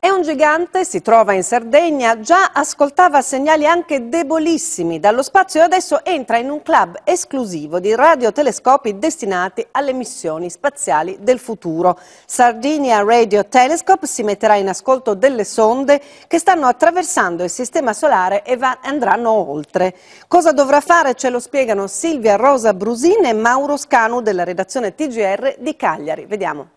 È un gigante, si trova in Sardegna, già ascoltava segnali anche debolissimi dallo spazio e adesso entra in un club esclusivo di radiotelescopi destinati alle missioni spaziali del futuro. Sardinia Radio Telescope si metterà in ascolto delle sonde che stanno attraversando il sistema solare e andranno oltre. Cosa dovrà fare ce lo spiegano Silvia Rosa Brusin e Mauro Scanu della redazione TGR di Cagliari. Vediamo.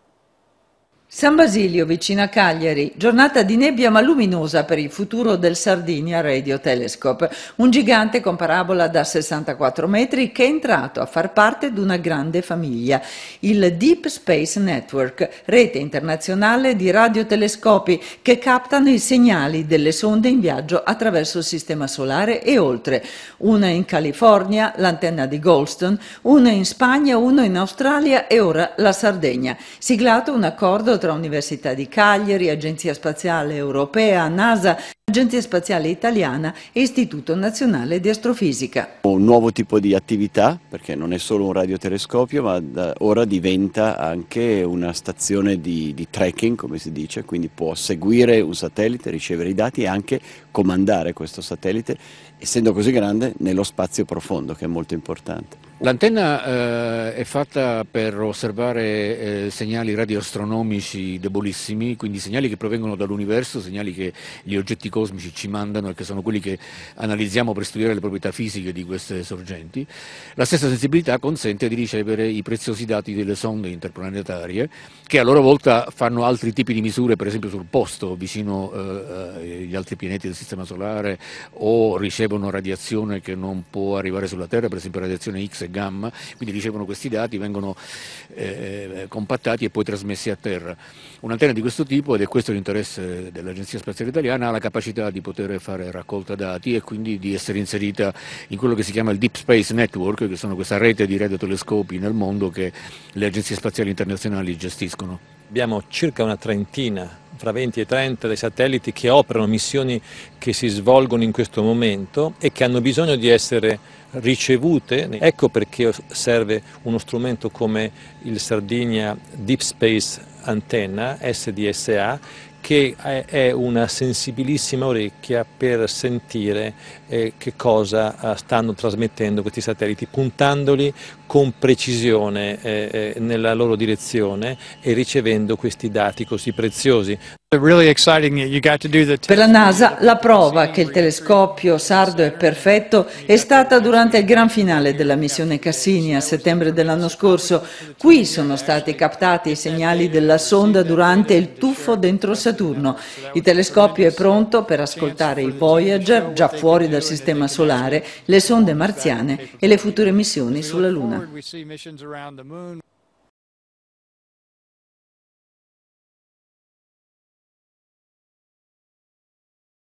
San Basilio vicino a Cagliari, giornata di nebbia ma luminosa per il futuro del Sardinia Radio Telescope, un gigante con parabola da 64 metri che è entrato a far parte di una grande famiglia, il Deep Space Network, rete internazionale di radiotelescopi che captano i segnali delle sonde in viaggio attraverso il Sistema Solare e oltre, una in California, l'antenna di Goldstone, una in Spagna, uno in Australia e ora la Sardegna. Siglato un accordo tra Università di Cagliari, Agenzia Spaziale Europea, NASA, Agenzia Spaziale Italiana e Istituto Nazionale di Astrofisica. Un nuovo tipo di attività, perché non è solo un radiotelescopio, ma ora diventa anche una stazione di, di tracking, come si dice, quindi può seguire un satellite, ricevere i dati e anche comandare questo satellite, essendo così grande nello spazio profondo, che è molto importante. L'antenna eh, è fatta per osservare eh, segnali radioastronomici debolissimi, quindi segnali che provengono dall'universo, segnali che gli oggetti cosmici ci mandano e che sono quelli che analizziamo per studiare le proprietà fisiche di queste sorgenti. La stessa sensibilità consente di ricevere i preziosi dati delle sonde interplanetarie, che a loro volta fanno altri tipi di misure, per esempio sul posto, vicino eh, eh agli altri pianeti del sistema solare o ricevono radiazione che non può arrivare sulla Terra, per esempio radiazione X e gamma, quindi ricevono questi dati, vengono eh, compattati e poi trasmessi a Terra. Un'antenna di questo tipo, ed è questo l'interesse dell'Agenzia Spaziale Italiana, ha la capacità di poter fare raccolta dati e quindi di essere inserita in quello che si chiama il Deep Space Network, che sono questa rete di radiotelescopi nel mondo che le agenzie spaziali internazionali gestiscono. Abbiamo circa una trentina fra 20 e 30 dei satelliti che operano missioni che si svolgono in questo momento e che hanno bisogno di essere ricevute. Ecco perché serve uno strumento come il Sardinia Deep Space Antenna, SDSA, che è una sensibilissima orecchia per sentire eh, che cosa eh, stanno trasmettendo questi satelliti, puntandoli con precisione eh, nella loro direzione e ricevendo questi dati così preziosi. Per la NASA la prova che il telescopio sardo è perfetto è stata durante il gran finale della missione Cassini a settembre dell'anno scorso. Qui sono stati captati i segnali della sonda durante il tuffo dentro Saturno. Il telescopio è pronto per ascoltare i Voyager già fuori dal Sistema Solare, le sonde marziane e le future missioni sulla Luna.